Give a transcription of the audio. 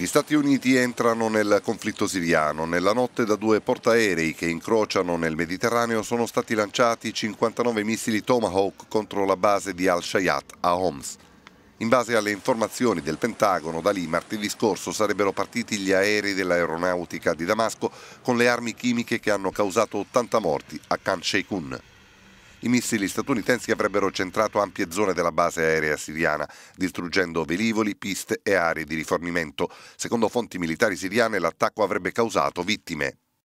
Gli Stati Uniti entrano nel conflitto siriano. Nella notte da due portaerei che incrociano nel Mediterraneo sono stati lanciati 59 missili Tomahawk contro la base di Al-Shayat a Homs. In base alle informazioni del Pentagono, da lì martedì scorso sarebbero partiti gli aerei dell'aeronautica di Damasco con le armi chimiche che hanno causato 80 morti a Khan Sheikhoun. I missili statunitensi avrebbero centrato ampie zone della base aerea siriana, distruggendo velivoli, piste e aree di rifornimento. Secondo fonti militari siriane l'attacco avrebbe causato vittime.